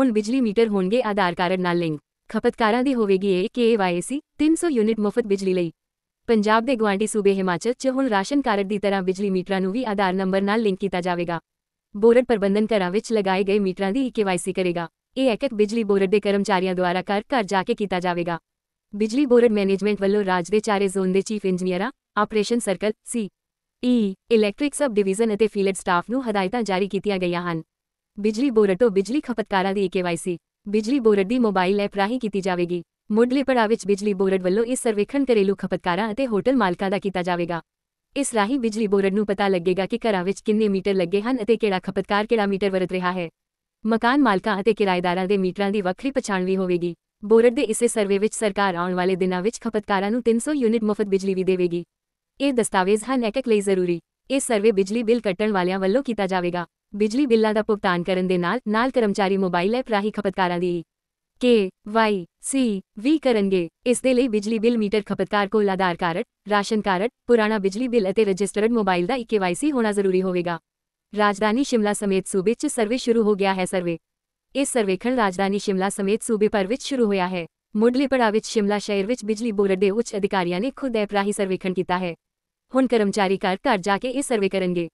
ਹੁਣ ਬਿਜਲੀ ਮੀਟਰ ਹੋਣਗੇ ਆਧਾਰ ਕਾਰਡ ਨਾਲ ਲਿੰਕ ਖਪਤਕਾਰਾਂ ਦੀ ਹੋਵੇਗੀ ਇਹ ਕੇਵਾਈਸੀ 300 ਯੂਨਿਟ ਮੁਫਤ ਬਿਜਲੀ ਲਈ ਪੰਜਾਬ ਦੇ ਗਵਾਂਢੀ ਸੂਬੇ ਹਿਮਾਚਲ 'ਚ ਹੁਣ ਰਾਸ਼ਨ ਕਾਰਡ ਦੀ ਤਰ੍ਹਾਂ ਬਿਜਲੀ ਮੀਟਰਾਂ ਨੂੰ ਵੀ ਆਧਾਰ ਨੰਬਰ ਨਾਲ ਲਿੰਕ ਕੀਤਾ ਜਾਵੇਗਾ ਬੋਰਡ ਪ੍ਰਬੰਧਨ ਘਰਾਂ ਵਿੱਚ ਲਗਾਏ ਗਏ ਮੀਟਰਾਂ ਦੀ ਕੇਵਾਈਸੀ ਕਰੇਗਾ ਇਹ ਇੱਕ ਬਿਜਲੀ ਬੋਰਡ ਦੇ ਕਰਮਚਾਰੀਆਂ ਦੁਆਰਾ ਘਰ ਘਰ ਜਾ ਕੇ ਕੀਤਾ ਜਾਵੇਗਾ ਬਿਜਲੀ ਬੋਰਡ ਮੈਨੇਜਮੈਂਟ ਵੱਲੋਂ ਰਾਜ ਦੇ ਚਾਰੇ ਜ਼ੋਨ ਦੇ ਚੀਫ ਇੰਜੀਨੀਅਰਾਂ operation circle C E electric sub division ਅਤੇ ਫੀਲਡ ਸਟਾਫ ਨੂੰ ਹਦਾਇਤਾਂ ਜਾਰੀ ਕੀਤੀਆਂ ਗਈਆਂ ਹਨ ਬਿਜਲੀ ਬੋਰਡ ਤੋਂ ਬਿਜਲੀ ਖਪਤਕਾਰਾਂ ਦੀ ਕੇਵਾਈਸੀ ਬਿਜਲੀ ਬੋਰਡ ਦੀ ਮੋਬਾਈਲ ਐਪ ਰਾਹੀਂ ਕੀਤੀ ਜਾਵੇਗੀ ਮੁੱਢਲੇ ਪੜਾਅ ਵਿੱਚ ਬਿਜਲੀ ਬੋਰਡ ਵੱਲੋਂ ਇਸ ਸਰਵੇਖਣ ਕਰੇਲੂ ਖਪਤਕਾਰਾਂ ਅਤੇ ਹੋਟਲ ਮਾਲਕਾਂ ਦਾ ਕੀਤਾ ਜਾਵੇਗਾ ਇਸ ਰਾਹੀਂ ਬਿਜਲੀ ਬੋਰਡ ਨੂੰ ਪਤਾ ਲੱਗੇਗਾ ਕਿ ਘਰਾਂ ਵਿੱਚ ਕਿੰਨੇ ਮੀਟਰ ਲੱਗੇ ਹਨ ਅਤੇ ਕਿਹੜਾ ਖਪਤਕਾਰ ਕਿਹੜਾ ਮੀਟਰ ਵਰਤ ਰਿਹਾ ਹੈ ਮਕਾਨ ਮਾਲਕਾਂ ਅਤੇ ਕਿਰਾਏਦਾਰਾਂ ਦੇ ਮੀਟਰਾਂ ਦੀ ਵੱਖਰੀ ਪਛਾਣ ਵੀ ਹੋਵੇਗੀ ਬੋਰਡ ਦੇ ਇਸੇ ਸਰਵੇ ਵਿੱਚ ਸਰਕਾਰ ਆਉਣ ਵਾਲੇ ਦਿਨਾਂ ਵਿੱਚ ਖਪਤਕਾਰਾਂ ਨੂੰ 300 ਯੂਨਿਟ ਮੁਫਤ ਬਿਜਲੀ ਵੀ ਦੇਵੇਗੀ ਇਹ ਦਸਤਾਵੇਜ਼ ਹਨ ਇੱਕ ਲਈ ਜ਼ਰੂਰੀ ਇਹ ਸਰਵੇ ਬਿਜਲੀ ਬਿੱਲ ਕੱਟਣ ਵਾਲਿਆਂ ਵੱਲੋਂ ਕੀਤਾ ਜਾਵੇਗਾ ਬਿਜਲੀ ਬਿੱਲਾਂ ਦਾ ਭੁਗਤਾਨ ਕਰਨ ਦੇ ਨਾਲ ਨਾਲ ਕਰਮਚਾਰੀ ਮੋਬਾਈਲ ਐਪ ਰਾਹੀਂ ਖਪਤਕਾਰਾਂ ਦੀ ਕੇ ਵਾਈ ਸੀ ਵੀ ਕਰਨਗੇ ਇਸ ਦੇ ਲਈ ਬਿਜਲੀ ਬਿੱਲ ਮੀਟਰ ਖਪਤਕਾਰ ਕੋਲ ਆਧਾਰ ਕਾਰਡ ਰਾਸ਼ਨ ਕਾਰਡ ਪੁਰਾਣਾ ਬਿਜਲੀ ਬਿੱਲ ਅਤੇ ਰਜਿਸਟਰਡ ਮੋਬਾਈਲ ਦਾ ਕੇਵਾਈਸੀ ਹੋਣਾ ਜ਼ਰੂਰੀ ਹੋਵੇਗਾ ਰਾਜਧਾਨੀ ਸ਼ਿਮਲਾ ਸਮੇਤ ਸੂਬੇ 'ਚ ਸਰਵੇ ਸ਼ੁਰੂ ਹੋ ਗਿਆ ਹੈ ਸਰਵੇ ਇਸ ਸਰਵੇਖਣ ਰਾਜਧਾਨੀ ਸ਼ਿਮਲਾ ਸਮੇਤ ਸੂਬੇ ਪਰ ਵਿੱਚ ਸ਼ੁਰੂ ਹੋਇਆ ਹੈ ਮੁੱਢਲੇ ਪੜਾਅ ਵਿੱਚ ਸ਼ਿਮਲਾ ਸ਼ਹਿਰ ਵਿੱਚ ਬਿਜਲੀ ਬੋਰਡ ਦੇ ਉੱਚ ਅਧਿਕਾਰੀਆਂ ਨੇ ਖੁਦ ਐਪ ਰਾਹੀਂ ਸਰਵੇਖਣ ਕੀਤਾ ਹੈ ਹੁਣ ਕਰਮਚਾਰੀ ਘਰ ਘਰ ਜਾ ਕੇ ਇਹ ਸਰਵੇ ਕਰਨਗੇ